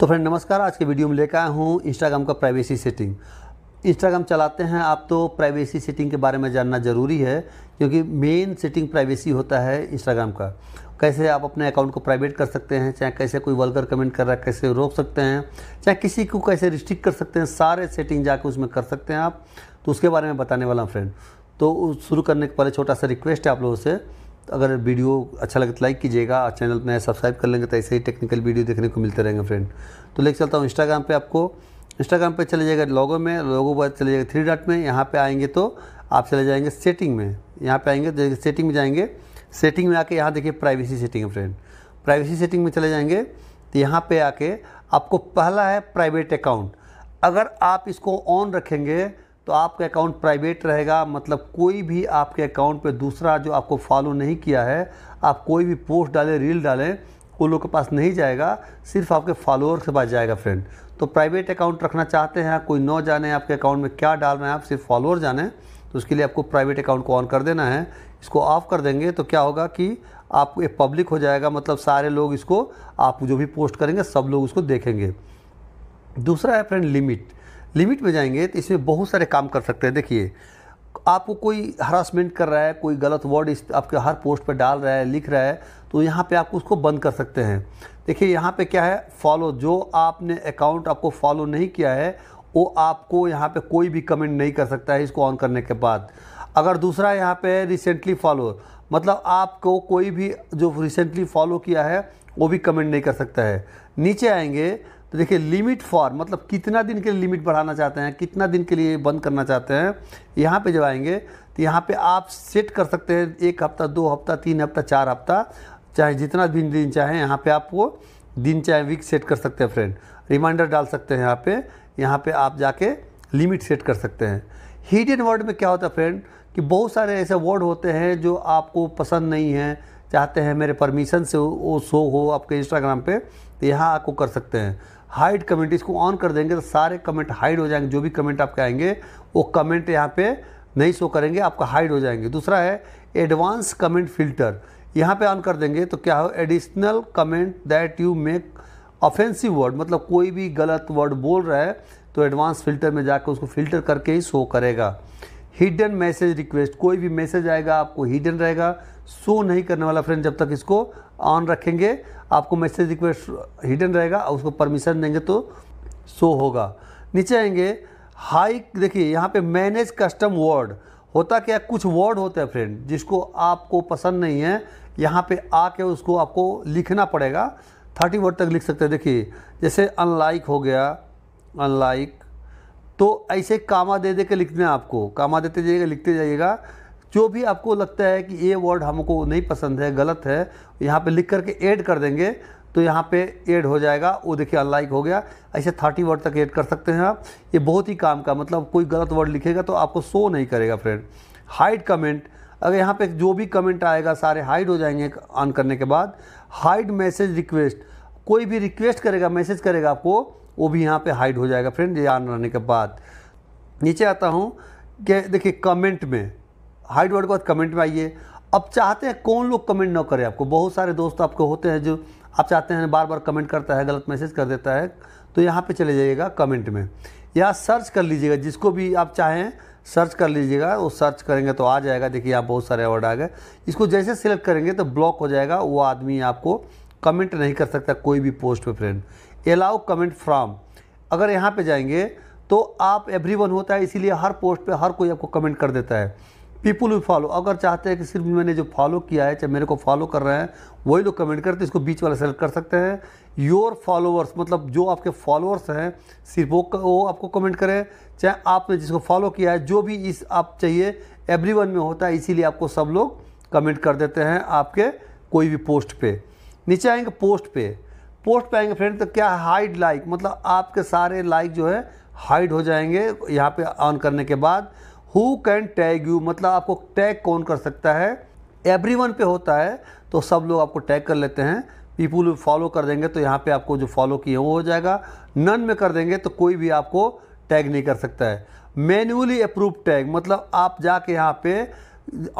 तो फ्रेंड नमस्कार आज के वीडियो में लेकर आया हूँ इंस्टाग्राम का प्राइवेसी सेटिंग इंस्टाग्राम चलाते हैं आप तो प्राइवेसी सेटिंग के बारे में जानना ज़रूरी है क्योंकि मेन सेटिंग प्राइवेसी होता है इंस्टाग्राम का कैसे आप अपने अकाउंट को प्राइवेट कर सकते हैं चाहे कैसे कोई वर्कर कमेंट कर रहा है कैसे रोक सकते हैं चाहे किसी को कैसे रिस्ट्रिक्ट कर सकते हैं सारे सेटिंग जाके उसमें कर सकते हैं आप तो उसके बारे में बताने वाला हूँ फ्रेंड तो शुरू करने के पहले छोटा सा रिक्वेस्ट है आप लोगों से अगर वीडियो अच्छा लगे तो लाइक कीजिएगा चैनल पर नया सब्सक्राइब कर लेंगे तो ऐसे ही टेक्निकल वीडियो देखने को मिलते रहेंगे फ्रेंड तो लेकर चलता हूँ इंस्टाग्राम पर आपको इंस्टाग्राम पर चले जाएगा लॉगो में लॉगो पर चले जाएगा थ्री डॉट में यहाँ पर आएंगे तो आप चले जाएंगे सेटिंग में यहाँ पर आएंगे सेटिंग में जाएंगे सेटिंग में आके यहाँ देखिए प्राइवेसी सेटिंग है फ्रेंड प्राइवेसी सेटिंग में चले जाएंगे तो यहाँ पे आके आपको पहला है प्राइवेट अकाउंट अगर आप इसको ऑन रखेंगे तो आपका अकाउंट प्राइवेट रहेगा मतलब कोई भी आपके अकाउंट पे दूसरा जो आपको फॉलो नहीं किया है आप कोई भी पोस्ट डालें रील डालें उन लोग के पास नहीं जाएगा सिर्फ आपके फॉलोअर के पास जाएगा फ्रेंड तो प्राइवेट अकाउंट रखना चाहते हैं कोई न जाने आपके अकाउंट में क्या डाल रहे हैं आप सिर्फ फॉलोअर जाने तो उसके लिए आपको प्राइवेट अकाउंट को ऑन कर देना है इसको ऑफ़ कर देंगे तो क्या होगा कि आप एक पब्लिक हो जाएगा मतलब सारे लोग इसको आप जो भी पोस्ट करेंगे सब लोग उसको देखेंगे दूसरा है फ्रेंड लिमिट लिमिट में जाएंगे तो इसमें बहुत सारे काम कर सकते हैं देखिए आपको कोई हरासमेंट कर रहा है कोई गलत वर्ड आपके हर पोस्ट पर डाल रहा है लिख रहा है तो यहाँ पे आप उसको बंद कर सकते हैं देखिए यहाँ पे क्या है फॉलो जो आपने अकाउंट आपको फॉलो नहीं किया है वो आपको यहाँ पे कोई भी कमेंट नहीं कर सकता है इसको ऑन करने के बाद अगर दूसरा यहाँ पे रिसेंटली फॉलो मतलब आपको कोई भी जो रिसेंटली फॉलो किया है वो भी कमेंट नहीं कर सकता है नीचे आएंगे तो देखिए लिमिट फॉर मतलब कितना दिन के लिए लिमिट बढ़ाना चाहते हैं कितना दिन के लिए बंद करना चाहते हैं यहाँ पे जब आएंगे तो यहाँ पे आप सेट कर सकते हैं एक हफ्ता दो हफ्ता तीन हफ्ता चार हफ्ता चाहे जितना भी दिन चाहे यहाँ पे आप वो दिन चाहे वीक सेट कर सकते हैं फ्रेंड रिमाइंडर डाल सकते हैं यहाँ पे यहाँ पे आप जाके लिमिट सेट कर सकते हैं हिडन वर्ड में क्या होता है फ्रेंड कि बहुत सारे ऐसे वर्ड होते हैं जो आपको पसंद नहीं है चाहते हैं मेरे परमिशन से वो शो हो आपके इंस्टाग्राम पे तो यहाँ आपको कर सकते हैं हाइड कमेंट इसको ऑन कर देंगे तो सारे कमेंट हाइड हो जाएंगे जो भी कमेंट आपके आएंगे वो कमेंट यहाँ पे नहीं शो करेंगे आपका हाइड हो जाएंगे दूसरा है एडवांस कमेंट फिल्टर यहाँ पे ऑन कर देंगे तो क्या हो additional comment that you make offensive word मतलब कोई भी गलत वर्ड बोल रहा है तो एडवांस फिल्टर में जाकर उसको फिल्टर करके ही शो करेगा हिडन मैसेज रिक्वेस्ट कोई भी मैसेज आएगा आपको हिडन रहेगा शो नहीं करने वाला फ्रेंड जब तक इसको ऑन रखेंगे आपको मैसेज रिक्वेस्ट हिडन रहेगा और उसको परमिशन देंगे तो शो होगा नीचे आएंगे हाई देखिए यहाँ पे मैनेज कस्टम वर्ड होता क्या कुछ वर्ड होता है फ्रेंड जिसको आपको पसंद नहीं है यहाँ पे आके उसको आपको लिखना पड़ेगा थर्टी वर्ड तक लिख सकते हैं देखिए जैसे अनलाइक हो गया अनलाइक तो ऐसे कामा दे दे के लिखते हैं आपको कामा देते जाइएगा लिखते जाइएगा जो भी आपको लगता है कि ये वर्ड हमको नहीं पसंद है गलत है यहाँ पे लिख करके ऐड कर देंगे तो यहाँ पे ऐड हो जाएगा वो देखिए अनलाइक हो गया ऐसे थर्टी वर्ड तक ऐड कर सकते हैं आप ये बहुत ही काम का मतलब कोई गलत वर्ड लिखेगा तो आपको शो नहीं करेगा फ्रेंड हाइड कमेंट अगर यहाँ पे जो भी कमेंट आएगा सारे हाइड हो जाएंगे ऑन करने के बाद हाइड मैसेज रिक्वेस्ट कोई भी रिक्वेस्ट करेगा मैसेज करेगा आपको वो भी यहाँ पे हाइड हो जाएगा फ्रेंड ये ऑन रहने के बाद नीचे आता हूँ कि देखिए कमेंट में हाइड वर्ड के बाद कमेंट में आइए अब चाहते हैं कौन लोग कमेंट ना करें आपको बहुत सारे दोस्त आपको होते हैं जो आप चाहते हैं बार बार कमेंट करता है गलत मैसेज कर देता है तो यहाँ पर चले जाइएगा कमेंट में या सर्च कर लीजिएगा जिसको भी आप चाहें सर्च कर लीजिएगा वो सर्च करेंगे तो आ जाएगा देखिए आप बहुत सारे अवार्ड आ गए इसको जैसे सिलेक्ट करेंगे तो ब्लॉक हो जाएगा वो आदमी आपको कमेंट नहीं कर सकता कोई भी पोस्ट पे फ्रेंड अलाउ कमेंट फ्राम अगर यहाँ पे जाएंगे तो आप एवरी वन होता है इसीलिए हर पोस्ट पे हर कोई आपको कमेंट कर देता है पीपुल वी फॉलो अगर चाहते हैं कि सिर्फ मैंने जो फॉलो किया है चाहे मेरे को फॉलो कर रहे हैं वही लोग कमेंट करते हैं इसको बीच वाला सेलेक्ट कर सकते हैं योर फॉलोअर्स मतलब जो आपके फॉलोअर्स हैं सिर्फ वो वो आपको कमेंट करें चाहे आपने जिसको फॉलो किया है जो भी इस आप चाहिए एवरी वन में होता है इसीलिए आपको सब लोग कमेंट कर देते हैं आपके कोई भी पोस्ट पे नीचे आएंगे पोस्ट पे पोस्ट पाएंगे फ्रेंड तो क्या हाइड लाइक मतलब आपके सारे लाइक जो है हाइड हो जाएंगे यहाँ पे ऑन करने के बाद हु कैन टैग यू मतलब आपको टैग कौन कर सकता है एवरी वन पे होता है तो सब लोग आपको टैग कर लेते हैं पीपुल फॉलो कर देंगे तो यहाँ पे आपको जो फॉलो किए वो हो जाएगा नन में कर देंगे तो कोई भी आपको टैग नहीं कर सकता है मैन्युअली अप्रूव टैग मतलब आप जाके यहाँ पे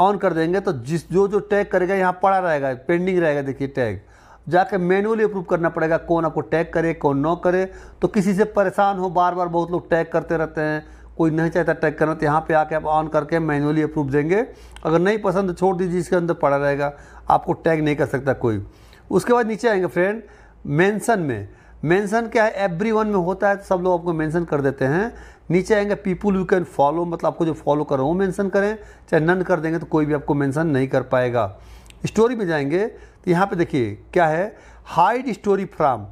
ऑन कर देंगे तो जिस जो जो टैग करेगा यहाँ पड़ा रहेगा पेंडिंग रहेगा देखिए टैग जाके मैनुअली अप्रूव करना पड़ेगा कौन आपको टैग करे कौन ना करे तो किसी से परेशान हो बार बार बहुत लोग टैग करते रहते हैं कोई नहीं चाहता टैग करना तो यहाँ पे आके आप ऑन करके मैनुअली अप्रूव देंगे अगर नहीं पसंद छोड़ दीजिए इसके अंदर पड़ा रहेगा आपको टैग नहीं कर सकता कोई उसके बाद नीचे आएंगे फ्रेंड मैंसन में मैंसन क्या है एवरी वन में होता है तो सब लोग आपको मैंसन कर देते हैं नीचे आएंगे पीपुल यू कैन फॉलो मतलब आपको जो फॉलो कर रहे हो करें चाहे नन कर देंगे तो कोई भी आपको मैंसन नहीं कर पाएगा स्टोरी में जाएंगे तो यहाँ पे देखिए क्या है हाइड स्टोरी फ्राम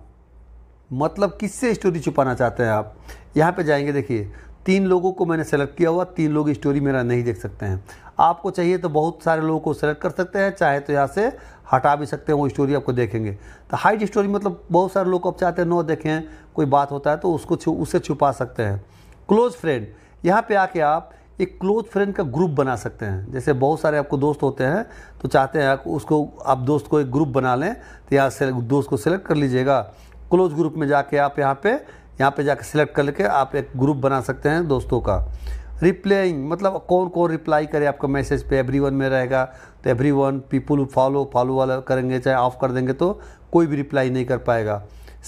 मतलब किससे स्टोरी छुपाना चाहते हैं आप यहाँ पे जाएंगे देखिए तीन लोगों को मैंने सेलेक्ट किया हुआ तीन लोग स्टोरी मेरा नहीं देख सकते हैं आपको चाहिए तो बहुत सारे लोगों को सेलेक्ट कर सकते हैं चाहे तो यहाँ से हटा भी सकते हैं वो स्टोरी आपको देखेंगे तो हाइड स्टोरी मतलब बहुत सारे लोग आप चाहते हैं नो देखें कोई बात होता है तो उसको छु, उससे छुपा सकते हैं क्लोज़ फ्रेंड यहाँ पे आके आप एक क्लोज फ्रेंड का ग्रुप बना सकते हैं जैसे बहुत सारे आपको दोस्त होते हैं तो चाहते हैं आप उसको आप दोस्त को एक ग्रुप बना लें तो यहाँ से दोस्त को सिलेक्ट कर लीजिएगा क्लोज ग्रुप में जाके आप यहाँ पे यहाँ पे जाके सिलेक्ट करके आप एक ग्रुप बना सकते हैं दोस्तों का रिप्लाइंग मतलब कौन कौन रिप्लाई करे आपका मैसेज पे एवरी वन में रहेगा तो everyone people follow follow वाला करेंगे चाहे ऑफ कर देंगे तो कोई भी रिप्लाई नहीं कर पाएगा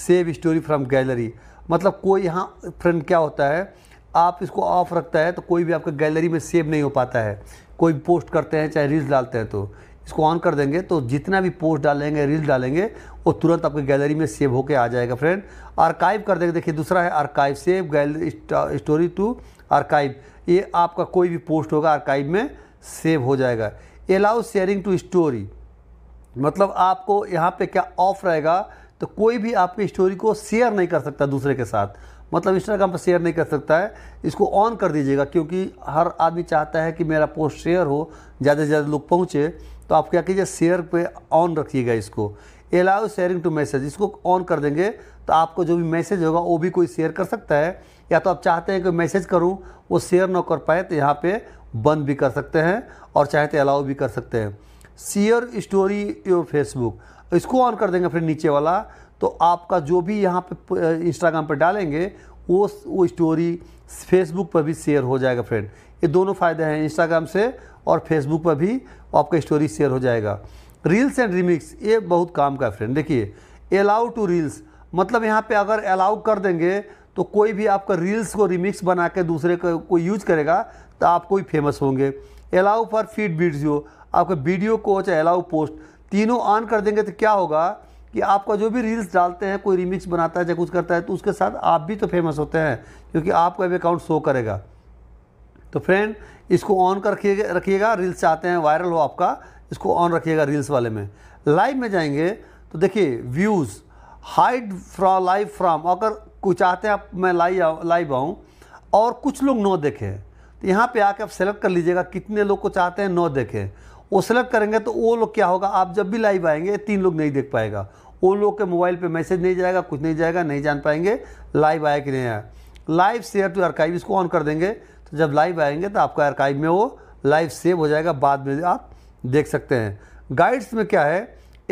सेव स्टोरी फ्रॉम गैलरी मतलब कोई यहाँ फ्रेंड क्या होता है आप इसको ऑफ रखता है तो कोई भी आपके गैलरी में सेव नहीं हो पाता है कोई भी पोस्ट करते हैं चाहे रील्स डालते हैं तो इसको ऑन कर देंगे तो जितना भी पोस्ट डालेंगे रील्स डालेंगे वो तुरंत आपके गैलरी में सेव होकर आ जाएगा फ्रेंड आर्काइव कर देंगे देखिए दूसरा है archive save gallery story to archive ये आपका कोई भी पोस्ट होगा आर्काइव में सेव हो जाएगा एलाउ शेयरिंग टू स्टोरी मतलब आपको यहाँ पे क्या ऑफ रहेगा तो कोई भी आपकी स्टोरी को शेयर नहीं कर सकता दूसरे के साथ मतलब इंस्टाग्राम पर शेयर नहीं कर सकता है इसको ऑन कर दीजिएगा क्योंकि हर आदमी चाहता है कि मेरा पोस्ट शेयर हो ज़्यादा से ज़्यादा लोग पहुँचे तो आप क्या कीजिए शेयर पे ऑन रखिएगा इसको अलाउ शेयरिंग टू मैसेज इसको ऑन कर देंगे तो आपको जो भी मैसेज होगा वो भी कोई शेयर कर सकता है या तो आप चाहते हैं कि मैसेज करूँ वो शेयर ना कर पाए तो यहाँ पर बंद भी कर सकते हैं और चाहे तो अलाउ भी कर सकते हैं शेयर स्टोरी योर फेसबुक तो इसको ऑन कर देंगे फिर नीचे वाला तो आपका जो भी यहाँ पे इंस्टाग्राम पर डालेंगे वो वो स्टोरी फेसबुक पर भी शेयर हो जाएगा फ्रेंड ये दोनों फ़ायदे हैं इंस्टाग्राम से और फेसबुक पर भी आपका स्टोरी शेयर हो जाएगा रील्स एंड रिमिक्स ये बहुत काम का है फ्रेंड देखिए अलाउ टू रील्स मतलब यहाँ पे अगर अलाउ कर देंगे तो कोई भी आपका रील्स को रिमिक्स बना के दूसरे को, को यूज करेगा तो आप कोई फेमस होंगे अलाउ फॉर फीड वीडियो आपके वीडियो को चाहे अलाउ पोस्ट तीनों ऑन कर देंगे तो क्या होगा कि आपका जो भी रील्स डालते हैं कोई रिमिक्स बनाता है चाहे कुछ करता है तो उसके साथ आप भी तो फेमस होते हैं क्योंकि आपका भी अकाउंट शो करेगा तो फ्रेंड इसको ऑन कर रखिएगा रील्स चाहते हैं वायरल हो आपका इसको ऑन रखिएगा रील्स वाले में लाइव में जाएंगे तो देखिए views hide from live from अगर कुछ चाहते हैं आप मैं लाइव लाइव आऊँ और कुछ लोग नो देखें तो यहाँ पे आके आप सेलेक्ट कर लीजिएगा कितने लोग को चाहते हैं नो देखें वो सेलेक्ट करेंगे तो वो लोग क्या होगा आप जब भी लाइव आएंगे तीन लोग नहीं देख पाएगा वो लोग के मोबाइल पे मैसेज नहीं जाएगा कुछ नहीं जाएगा नहीं जान पाएंगे लाइव आया कि नहीं आया लाइव शेयर टू आरकाइव इसको ऑन कर देंगे तो जब लाइव आएंगे तो आपका आरकाइव में वो लाइव सेव हो जाएगा बाद में आप देख सकते हैं गाइड्स में क्या है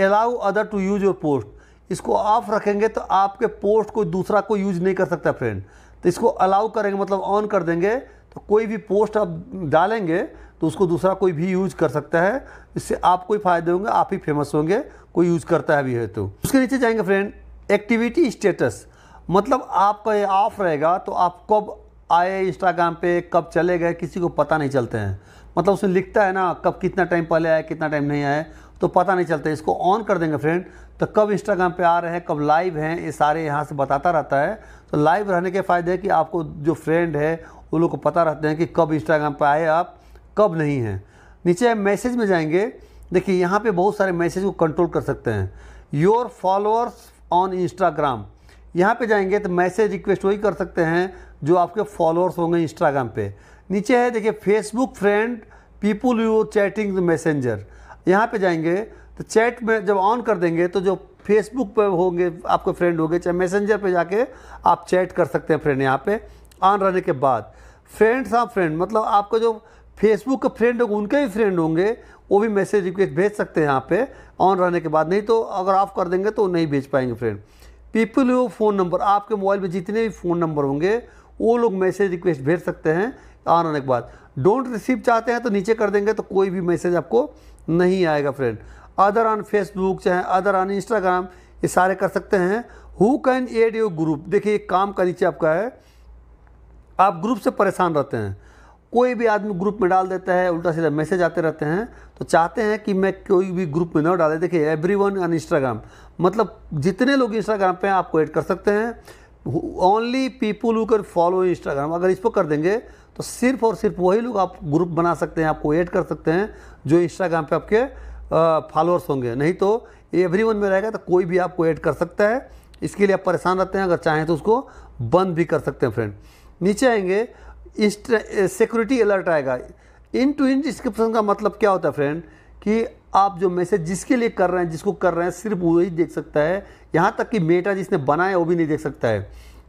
allow other to use your post इसको ऑफ रखेंगे तो आपके पोस्ट को दूसरा को यूज नहीं कर सकता फ्रेंड तो इसको अलाउ करेंगे मतलब ऑन कर देंगे तो कोई भी पोस्ट आप डालेंगे तो उसको दूसरा कोई भी यूज कर सकता है इससे आप कोई फायदे होंगे आप ही फेमस होंगे कोई यूज करता है भी है तो उसके नीचे जाएंगे फ्रेंड एक्टिविटी स्टेटस मतलब आपका ये ऑफ रहेगा तो आप कब आए इंस्टाग्राम पे कब चले गए किसी को पता नहीं चलते हैं मतलब उसमें लिखता है ना कब कितना टाइम पहले आए कितना टाइम नहीं आए तो पता नहीं चलता इसको ऑन कर देंगे फ्रेंड तो कब इंस्टाग्राम पे आ रहे हैं कब लाइव हैं ये सारे यहाँ से बताता रहता है तो लाइव रहने के फ़ायदे कि आपको जो फ्रेंड है उन लोग को पता रहते हैं कि कब इंस्टाग्राम पर आए आप कब नहीं है नीचे मैसेज में जाएंगे देखिए यहाँ पे बहुत सारे मैसेज को कंट्रोल कर सकते हैं योर फॉलोअर्स ऑन इंस्टाग्राम यहाँ पे जाएंगे तो मैसेज रिक्वेस्ट वही कर सकते हैं जो आपके फॉलोअर्स होंगे इंस्टाग्राम पे नीचे है देखिए Facebook friend people you chatting the messenger यहाँ पे जाएंगे तो चैट में जब ऑन कर देंगे तो जो फेसबुक पे होंगे आपके फ्रेंड होंगे चाहे मैसेंजर पे जाके आप चैट कर सकते हैं फ्रेंड यहाँ पे ऑन रहने के बाद फ्रेंड्स ऑफ फ्रेंड मतलब आपका जो फेसबुक के फ्रेंड होंगे उनके भी फ्रेंड होंगे वो भी मैसेज रिक्वेस्ट भेज सकते हैं यहाँ पे ऑन रहने के बाद नहीं तो अगर ऑफ कर देंगे तो नहीं भेज पाएंगे friend people you phone number आपके मोबाइल में जितने भी फ़ोन नंबर होंगे वो लोग मैसेज रिक्वेस्ट भेज सकते हैं ऑन रहने के बाद डोंट रिसीव चाहते हैं तो नीचे कर देंगे तो कोई भी मैसेज आपको नहीं आएगा फ्रेंड अदर ऑन फेसबुक चाहे अदर ऑन इंस्टाग्राम ये सारे कर सकते हैं who can add your group देखिए एक काम का नीचे आपका है आप ग्रुप से परेशान रहते हैं कोई भी आदमी ग्रुप में डाल देता है उल्टा सीधा मैसेज आते रहते हैं तो चाहते हैं कि मैं कोई भी ग्रुप में ना डाले देखिए एवरी वन ऑन इंस्टाग्राम मतलब जितने लोग इंस्टाग्राम पे हैं आपको ऐड कर सकते हैं only people who follow Instagram अगर इसको कर देंगे तो सिर्फ और सिर्फ वही लोग आप ग्रुप बना सकते हैं आपको ऐड कर सकते हैं जो इंस्टाग्राम पे आपके फॉलोअर्स होंगे नहीं तो एवरी वन में रहेगा तो कोई भी आपको ऐड कर सकता है इसके लिए आप परेशान रहते हैं अगर चाहें तो उसको बंद भी कर सकते हैं फ्रेंड नीचे आएंगे सिक्योरिटी अलर्ट आएगा इन टू इन डिस्क्रिप्शन का मतलब क्या होता है फ्रेंड कि आप जो मैसेज जिसके लिए कर रहे हैं जिसको कर रहे हैं सिर्फ वही देख सकता है यहाँ तक कि मेटा जिसने बनाया वो भी नहीं देख सकता है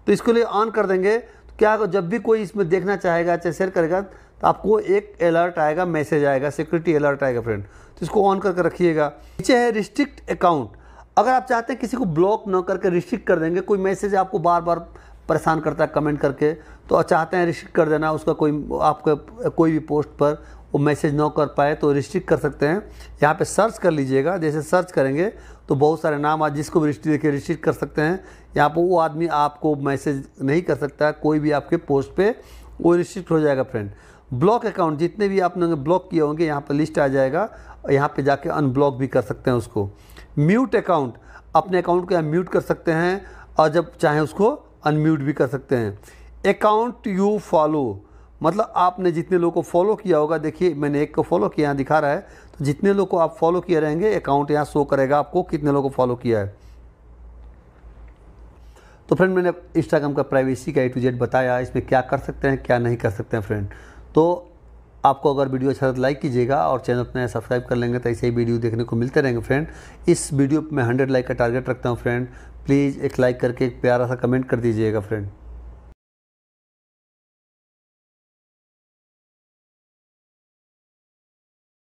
तो इसके लिए ऑन कर देंगे तो क्या जब भी कोई इसमें देखना चाहेगा चाहे शेयर करेगा तो आपको एक अलर्ट आएगा मैसेज आएगा सिक्योरिटी अलर्ट आएगा फ्रेंड तो इसको ऑन करके रखिएगा नीचे है रिस्ट्रिक्ट अकाउंट अगर आप चाहते हैं किसी को ब्लॉक ना करके रिस्ट्रिक्ट कर देंगे कोई मैसेज आपको बार बार परेशान करता है कमेंट करके तो चाहते हैं रिस्ट्रिक्ट कर देना उसका कोई आपका कोई भी पोस्ट पर वो मैसेज ना कर पाए तो रिस्ट्रिक्ट कर सकते हैं यहाँ पे सर्च कर लीजिएगा जैसे सर्च करेंगे तो बहुत सारे नाम आज जिसको भी रिस्ट्रिक देखिए रिस्ट्रिक्ट कर सकते हैं यहाँ पर वो आदमी आपको मैसेज नहीं कर सकता कोई भी आपके पोस्ट पर वो रिस्ट्रिक्ट हो जाएगा फ्रेंड ब्लॉक अकाउंट जितने भी आपने ब्लॉक किए होंगे यहाँ पर लिस्ट आ जाएगा यहाँ पर जाके अनब्लॉक भी कर सकते हैं उसको म्यूट अकाउंट अपने अकाउंट को यहाँ म्यूट कर सकते हैं और जब चाहें उसको अनम्यूट भी कर सकते हैं अकाउंट यू फॉलो मतलब आपने जितने लोगों को फॉलो किया होगा देखिए मैंने एक को फॉलो किया यहाँ दिखा रहा है तो जितने लोग को आप फॉलो किए रहेंगे अकाउंट यहाँ शो करेगा आपको कितने लोगों को फॉलो किया है तो फ्रेंड मैंने इंस्टाग्राम का प्राइवेसी का ए टू जेड बताया इसमें क्या कर सकते हैं क्या नहीं कर सकते हैं फ्रेंड तो आपको अगर वीडियो अच्छा लगे तो लाइक कीजिएगा और चैनल अपने सब्सक्राइब कर लेंगे तो ऐसे ही वीडियो देखने को मिलते रहेंगे फ्रेंड इस वीडियो पर मैं हंड्रेड लाइक का टारगेट रखता हूँ फ्रेंड प्लीज़ एक लाइक करके एक प्यारा सा कमेंट कर दीजिएगा फ्रेंड